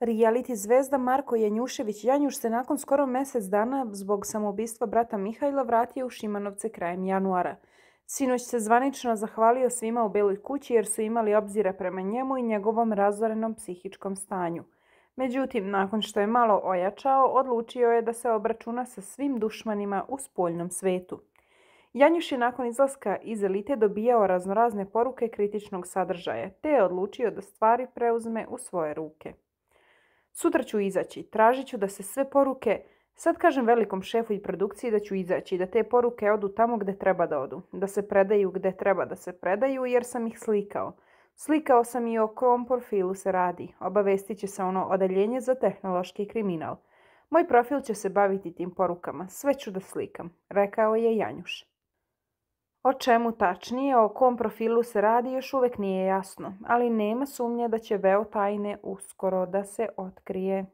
Rijaliti zvezda Marko Janjušević Janjuš se nakon skoro mjesec dana zbog samoubistva brata Mihajla vratio u Šimanovce krajem januara. Sinoć se zvanično zahvalio svima u Beloj kući jer su imali obzira prema njemu i njegovom razorenom psihičkom stanju. Međutim, nakon što je malo ojačao, odlučio je da se obračuna sa svim dušmanima u spoljnom svetu. Janjuš je nakon izlaska iz elite dobijao raznorazne poruke kritičnog sadržaja, te je odlučio da stvari preuzme u svoje ruke. Sutra ću izaći, tražit ću da se sve poruke... Sad kažem velikom šefu i produkciji da ću izaći, da te poruke odu tamo gdje treba da odu, da se predaju gdje treba da se predaju jer sam ih slikao. Slikao sam i o kom profilu se radi, obavestit će se ono odaljenje za tehnološki kriminal. Moj profil će se baviti tim porukama, sve ću da slikam, rekao je Janjuš. O čemu tačnije, o kom profilu se radi još uvijek nije jasno, ali nema sumnje da će veo tajne uskoro da se otkrije.